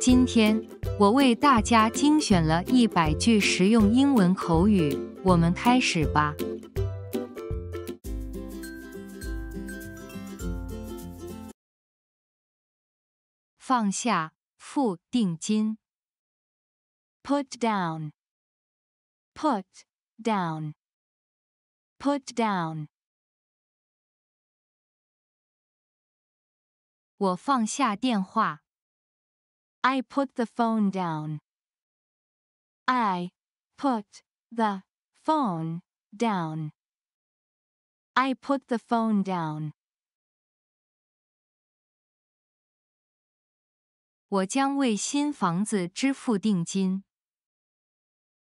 今天我为大家精选了一百句实用英文口语，我们开始吧。放下付定金。Put down. Put down. Put down. 我放下电话。I put the phone down. I put the phone down. I put the phone down.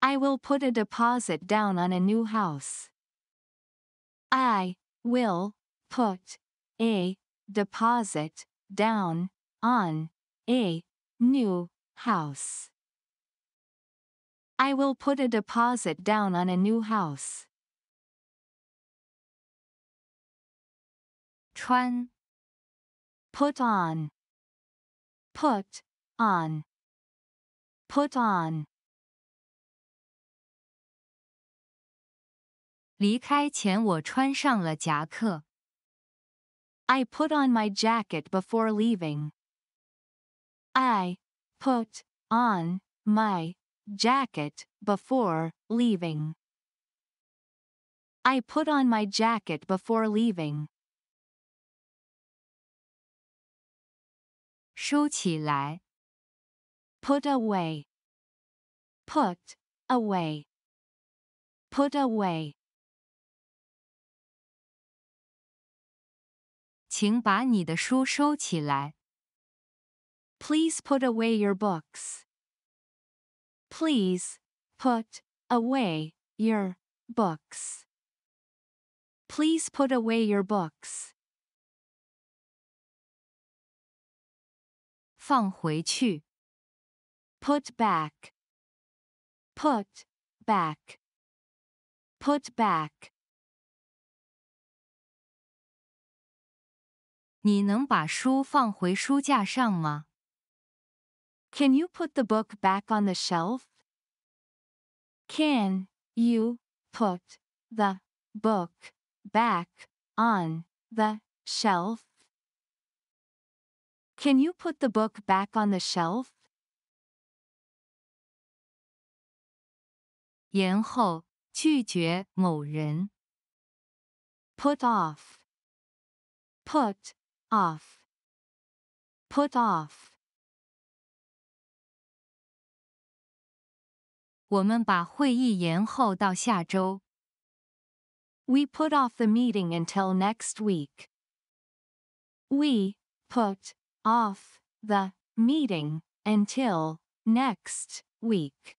I will put a deposit down on a new house. I will put a deposit down on a New house. I will put a deposit down on a new house. 穿 put on put on put on I put on my jacket before leaving. I put on my jacket before leaving. I put on my jacket before leaving. 收起来 put away put away put away 请把你的书收起来 Please put away your books. Please put away your books. Please put away your books. 放回去 put back put back put back 你能把书放回书架上吗？can you put the book back on the shelf? Can you put the book back on the shelf? Can you put the book back on the shelf? 延后，拒绝某人。Put off. Put off. Put off. 我们把会议延后到下周。We put off the meeting until next week. We put off the meeting until next week.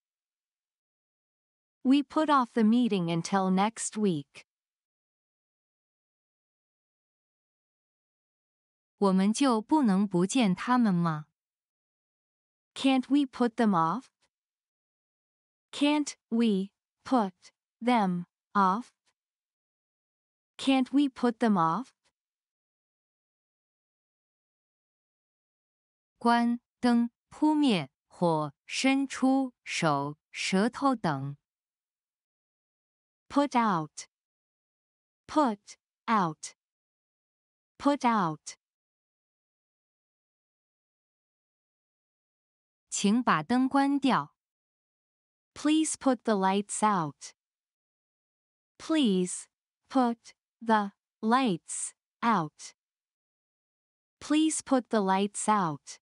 We put off the meeting until next week. 我们就不能不见他们吗？Can't we put them off? Can't we put them off? Can't we put them off? 关灯、扑灭火、伸出手、舌头等。Put out, put out, put out. 请把灯关掉。Please put the lights out. Please put the lights out. Please put the lights out.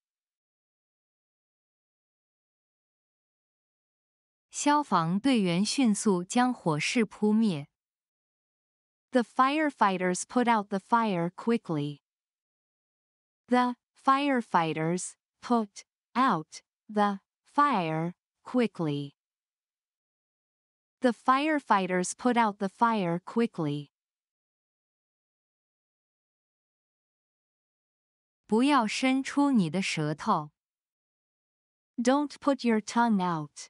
消防队员迅速将火势扑灭。The firefighters put out the fire quickly. The firefighters put out the fire quickly. The firefighters put out the fire quickly. do not put your tongue out.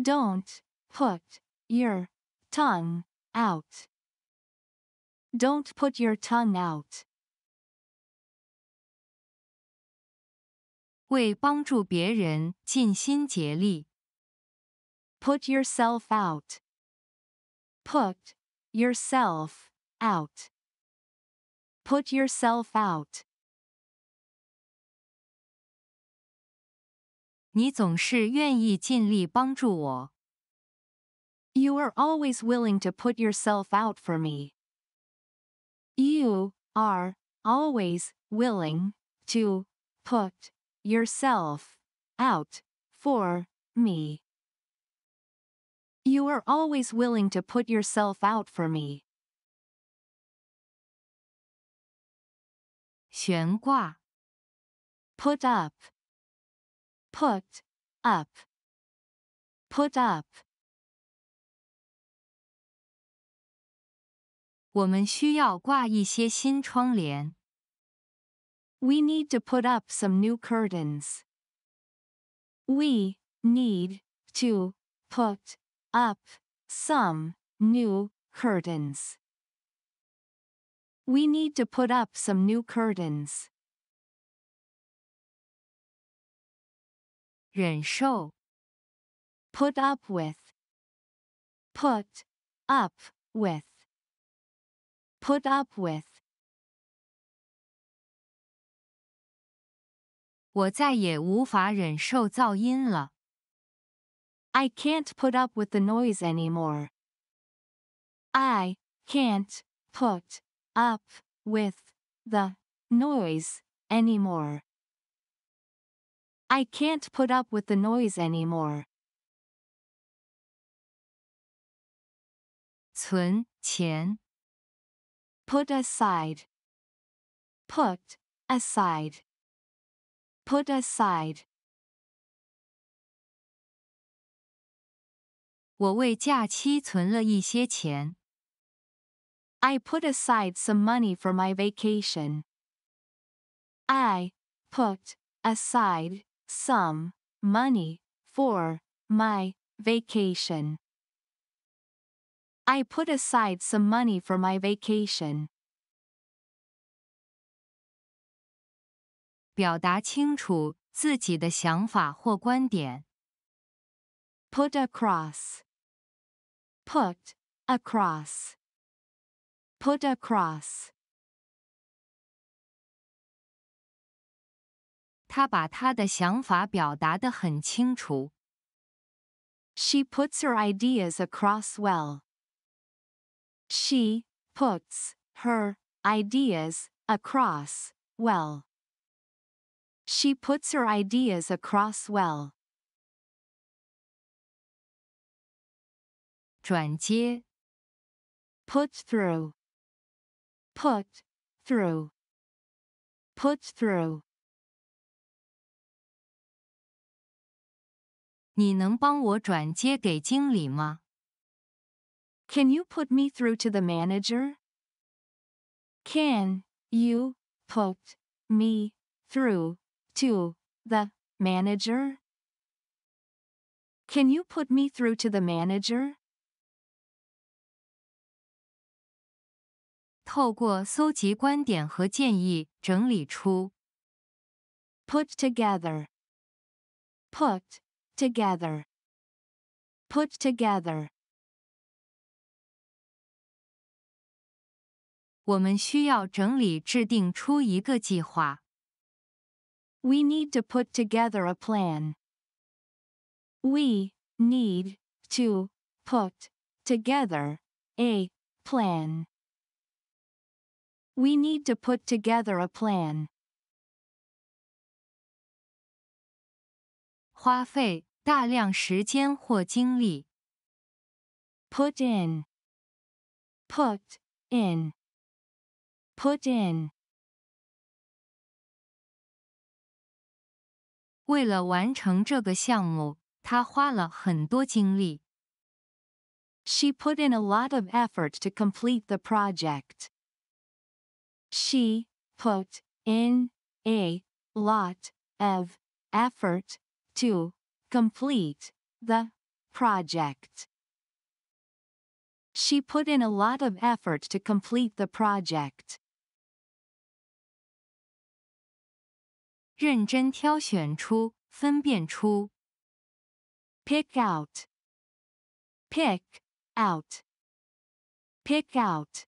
Don't put your tongue out. Don't put your tongue out. 为帮助别人尽心竭力。Put yourself out. Put yourself out. Put yourself out. You are always willing to put yourself out for me. You are always willing to put yourself out for me. You are always willing to put yourself out for me. 悬挂 Put up. Put up. Put up. We need to put up some new curtains. We need to put up some new curtains. We need to put up some new curtains. 忍受 put up with put up with put up with 我再也无法忍受噪音了。I can't put up with the noise anymore. I can't put up with the noise anymore. I can't put up with the noise anymore. 存钱 Put aside. Put aside. Put aside. I put aside some money for my vacation. I put aside some money for my vacation. I put aside some money for my vacation. 表达清楚自己的想法或观点。Put across Put across. Put across. She puts her ideas across well. She puts her ideas across well. She puts her ideas across well. 转接，put through，put through，put through。你能帮我转接给经理吗？Can you put me through to the manager? Can you put me through to the manager? Can you put me through to the manager? 透过搜集观点和建议整理出。Put together, put together, put together. 我们需要整理制定出一个计划。We need to put together a plan. We need to put together a plan. We need to put together a plan. 花费大量时间或精力。Put in, put in, put in. 为了完成这个项目，她花了很多精力。She put in a lot of effort to complete the project. She put in a lot of effort to complete the project. She put in a lot of effort to complete the project. Pick out, pick out, pick out.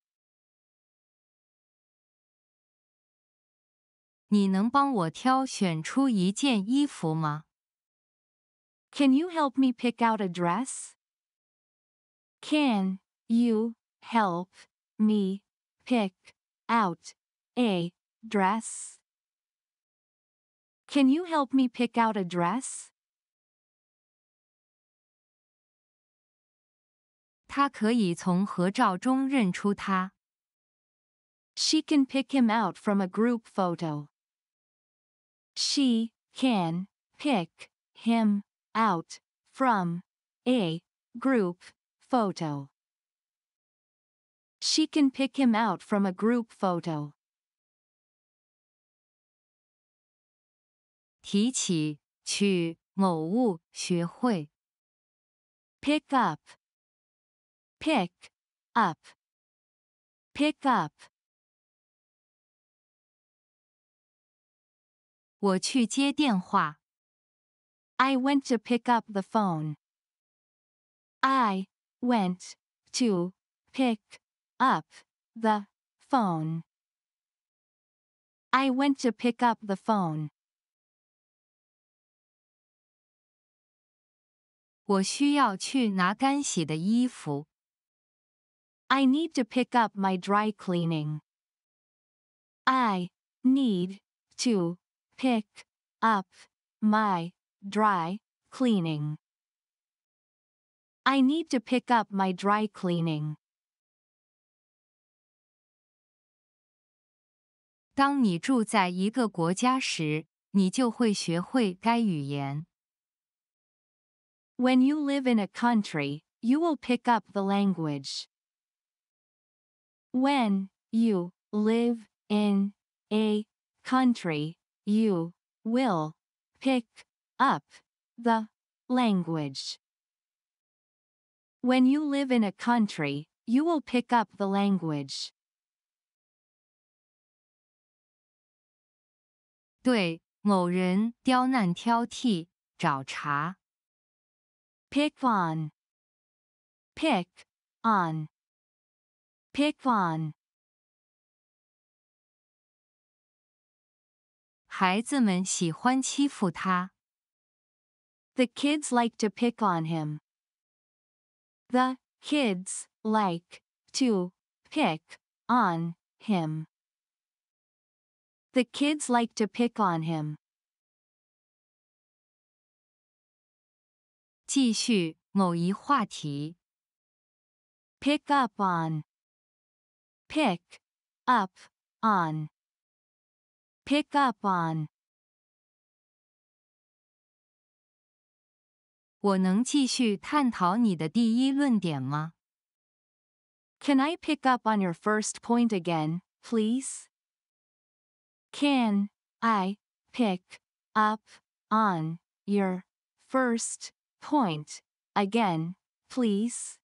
你能帮我挑选出一件衣服吗？Can you help me pick out a dress? Can you help me pick out a dress? Can you help me pick out a dress? 她可以从合照中认出他。She can pick him out from a group photo. She can pick him out from a group photo. She can pick him out from a group photo. Pick up, pick up, pick up. I went to pick up the phone. I went to pick up the phone. I went to pick up the phone. I need to pick up my dry cleaning. I need to pick up my dry cleaning. I need to pick up my dry cleaning. 当你住在一个国家时，你就会学会该语言。When you live in a country, you will pick up the language. When you live in a country, you will pick up the language. When you live in a country, you will pick up the language. 对某人刁难挑剔、找茬。Pick on, pick on, pick on. The kids like to pick on him. The kids like to pick on him. The kids like to pick on him. Pick up on. Pick up on. Pick up on. Can I pick up on your first point again, please? Can I pick up on your first point again, please?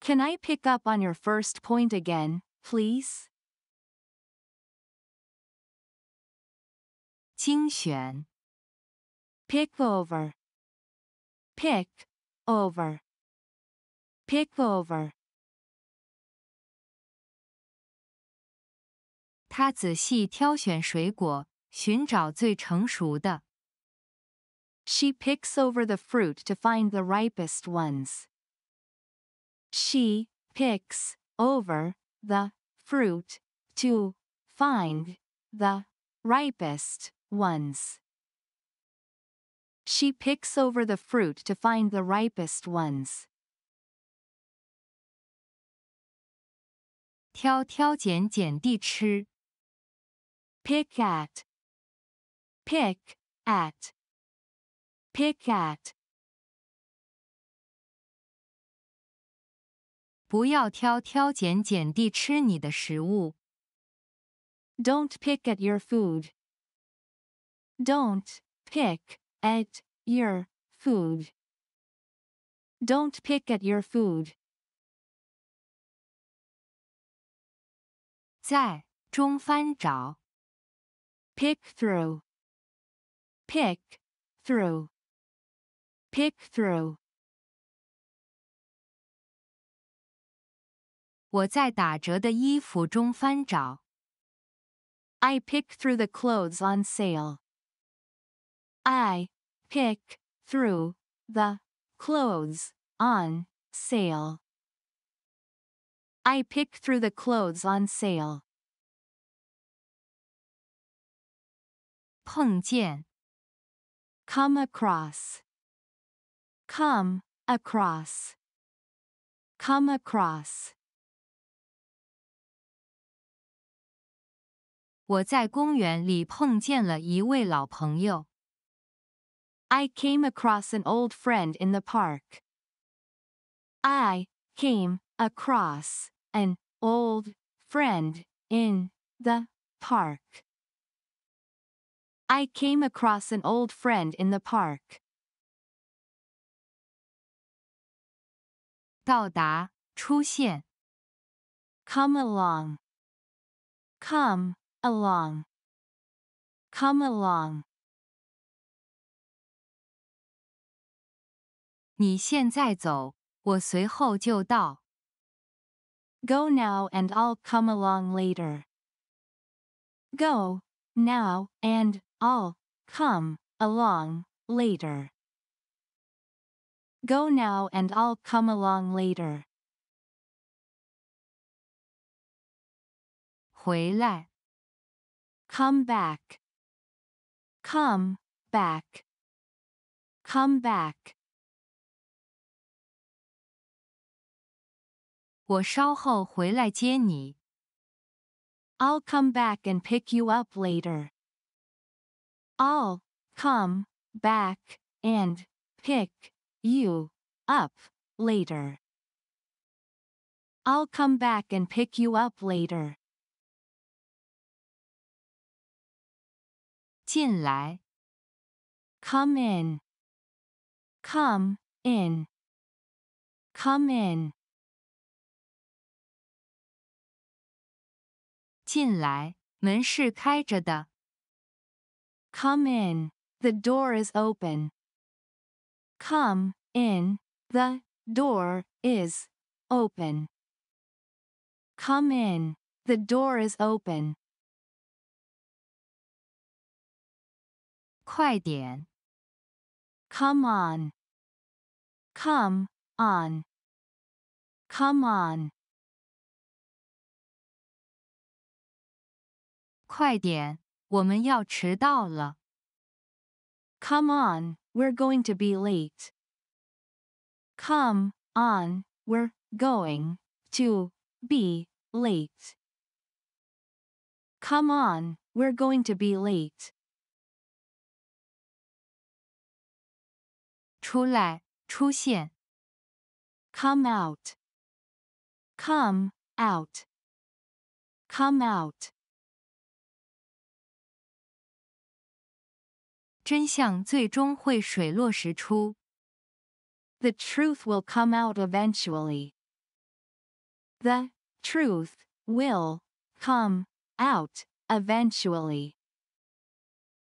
Can I pick up on your first point again, please? 精选 pick pick over, 精选，pick over，pick over，pick over。他仔细挑选水果，寻找最成熟的。She picks over the fruit to find the ripest ones. She picks over the fruit to find the ripest ones. She picks over the fruit to find the ripest ones. Pick at, pick at, pick at. do not pick at your food. Don't pick at your food. Don't pick at your food. Pick through. Pick through. Pick through. I pick through the clothes on sale. I pick through the clothes on sale. I pick through the clothes on sale. 碰见 come across come across come across 我在公园里碰见了一位老朋友。I came across an old friend in the park. I came across an old friend in the park. I came across an old friend in the park. Come along. Come along. Come along. 你现在走，我随后就到。Go now and I'll come along later. Go now and I'll come along later. Go now and I'll come along later. 回来 Come back. Come back. Come back. 我稍后回来接你。I'll come back and pick you up later. I'll come back and pick you up later. I'll come back and pick you up later. 进来。Come in. Come in. Come in. 进来，门是开着的。Come in, the door is open. Come in, the door is open. Come in, the door is open. 快点。Come on. Come on. Come on. 快点，我们要迟到了。Come on, we're going to be late. Come on, we're going to be late. Come on, we're going to be late. 出来，出现。Come out. Come out. Come out. 真相最终会水落石出。The truth will come out eventually. The truth will come out eventually.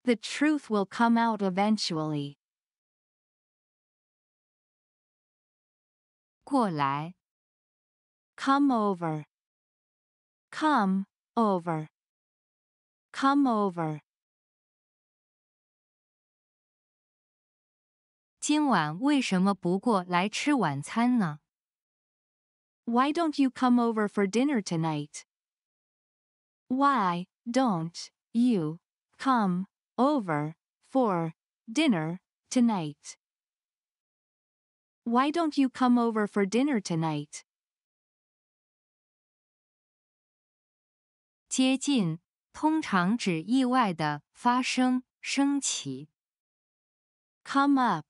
The truth will come out eventually. 过来 Come over. Come over. Come over. 今晚为什么不过来吃晚餐呢？Why don't you come over for dinner tonight? Why don't you come over for dinner tonight? Why don't you come over for dinner tonight? 接近通常指意外的发生、升起。Come up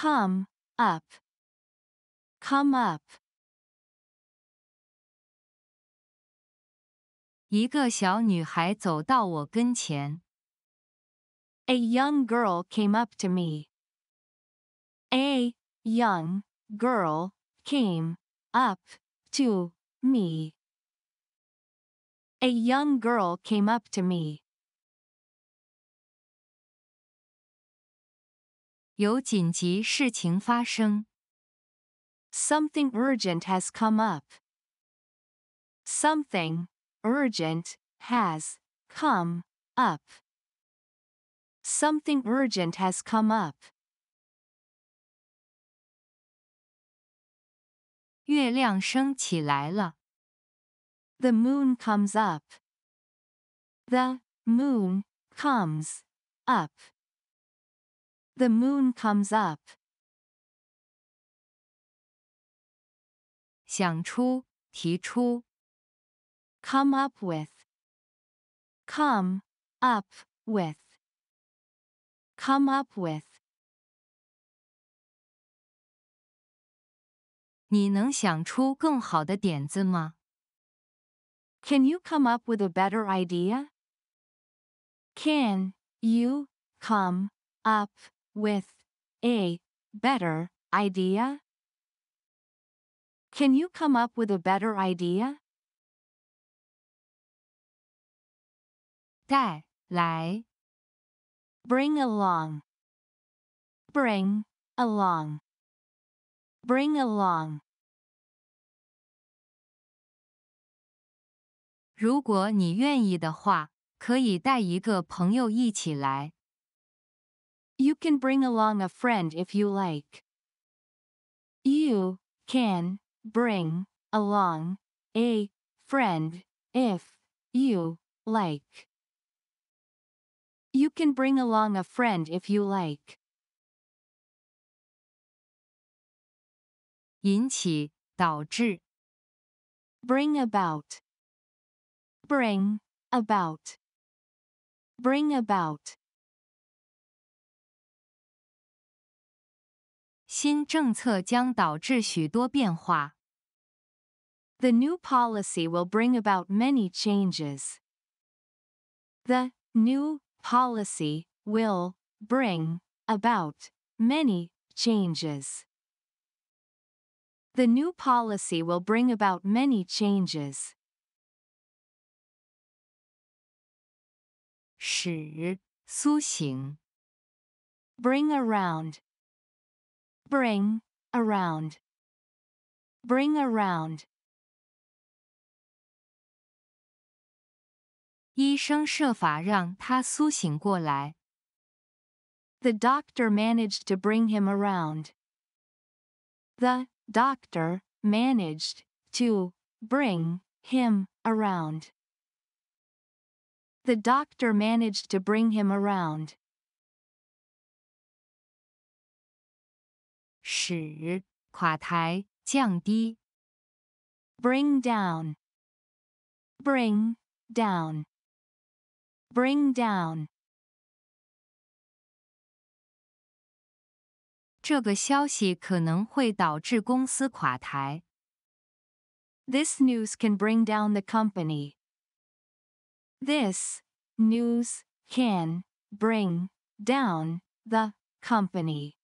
Come, up. Come up. A young girl came up to me. A young girl came up to me. A young girl came up to me. 有紧急事情发生。Something urgent has come up. Something urgent has come up. Something urgent has come up. The moon comes up. The moon comes up. The moon comes up. come up with. Come up with. Come up with. 你能想出更好的点子吗？Can you come up with a better idea? Can you come up with a better idea? Can you come up with a better idea? 带来 bring along bring along bring along 如果你愿意的话，可以带一个朋友一起来。you can bring along a friend if you like. You can bring along a friend if you like. You can bring along a friend if you like. bring about. Bring about. Bring about. 新政策将导致许多变化。The new policy will bring about many changes. The new policy will bring about many changes. The new policy will bring about many changes. 使苏醒 Bring around Bring around. Bring around. The doctor managed to bring him around. The doctor managed to bring him around. The doctor managed to bring him around. 使垮台、降低。Bring down, bring down, bring down. down。这个消息可能会导致公司垮台。This news can bring down the company. This news can bring down the company.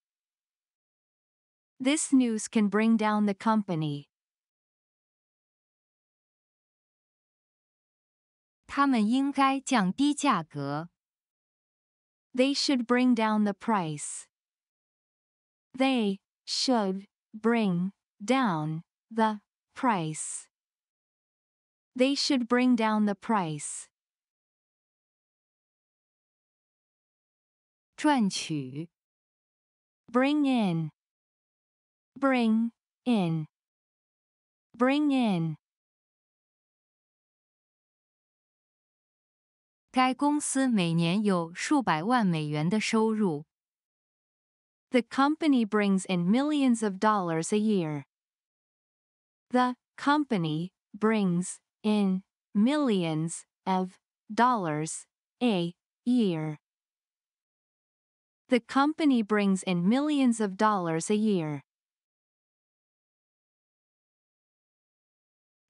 This news can bring down the company. They should bring down the price. They should bring down the price. They should bring down the price. 赚取 Bring in bring in bring in 该公司每年有数百万美元的收入。The company brings in millions of dollars a year. The company brings in millions of dollars a year. The company brings in millions of dollars a year.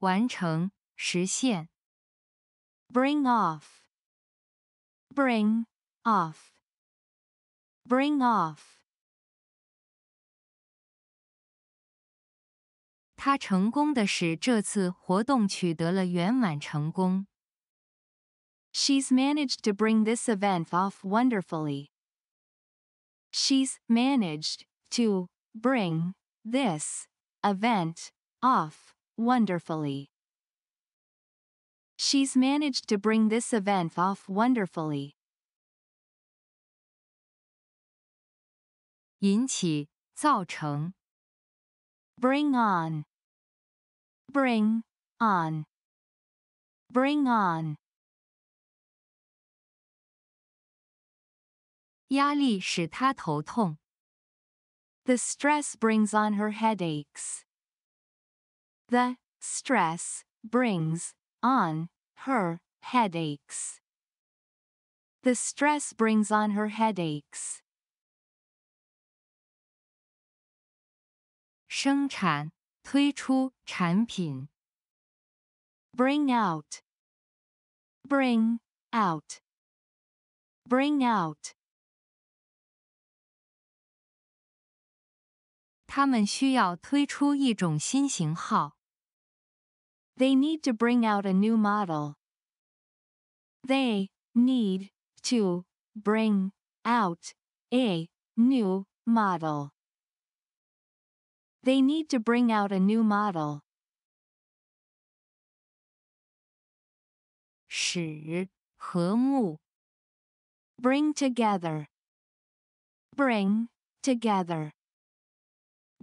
完成、实现。Bring off, bring off, bring off。他成功的使这次活动取得了圆满成功。She's managed to bring this event off wonderfully. She's managed to bring this event off wonderfully. She's managed to bring this event off wonderfully. 引起,造成. Bring on. Bring on. Bring on. 压力使她头痛. The stress brings on her headaches. The stress brings on her headaches. The stress brings on her headaches. Bring out, bring out, bring out. 他们需要推出一种新型号。They need to bring out a new model. They need to bring out a new model. They need to bring out a new model. Bring together. Bring together.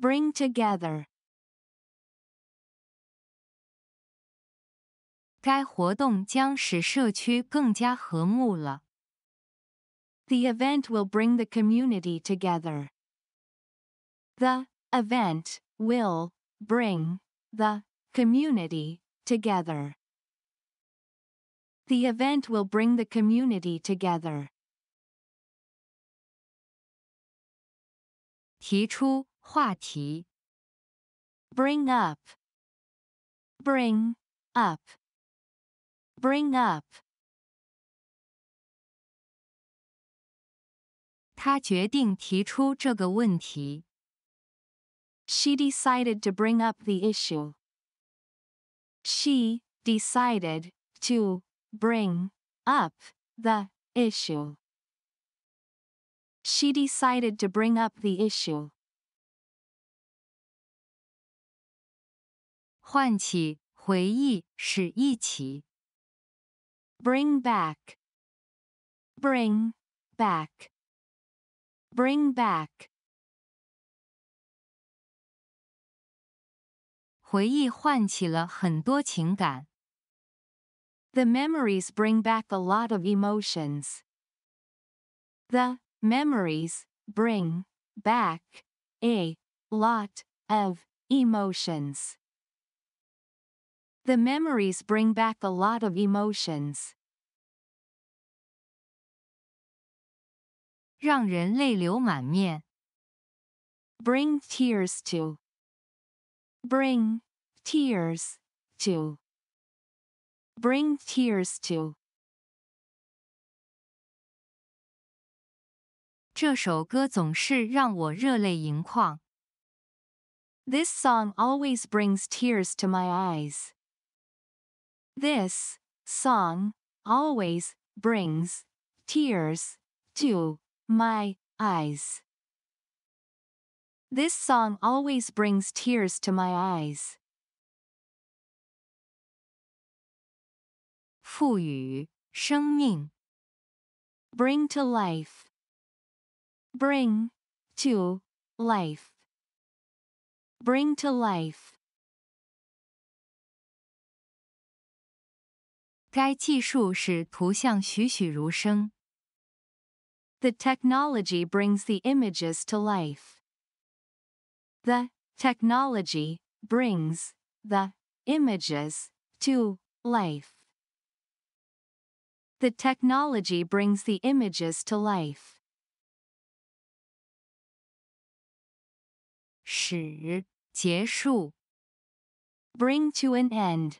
Bring together. 该活动将使社区更加和睦了。The event will bring the community together. The event will bring the community together. The event will bring the community together. 提出 bring up, bring up, bring up. She decided to bring up the issue. She decided to bring up the issue. She decided to bring up the issue. 唤起回忆，使一起 bring back, bring back, bring back back。回忆唤起了很多情感。The memories bring back a lot of emotions. The memories bring back a lot of emotions. The memories bring back a lot of emotions. 让人泪流满面。Bring tears to. Bring tears to. Bring tears to. 这首歌总是让我热泪盈眶。This song always brings tears to my eyes. This song always brings tears to my eyes. This song always brings tears to my eyes. 赋予生命 bring to life bring to life bring to life 该技术使图像栩栩如生。The technology brings the images to life. The technology brings the images to life. The technology brings the images to life. Bring to an end.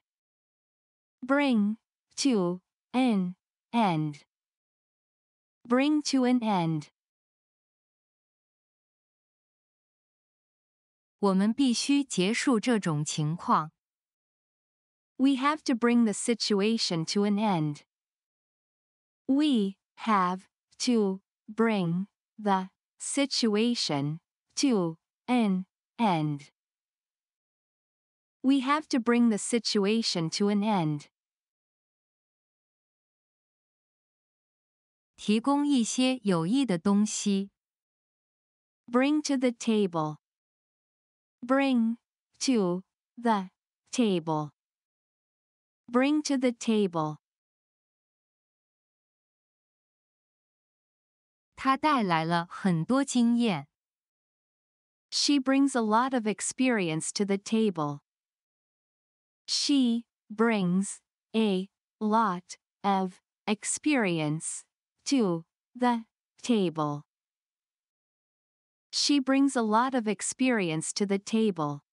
Bring to an end. Bring to an end. We have to bring the situation to an end. We have to bring the situation to an end. We have to bring the situation to an end. 提供一些有益的东西。Bring to the table. Bring to the table. Bring to the table. She brings a lot of experience to the table. She brings a lot of experience to the table. She brings a lot of experience to the table.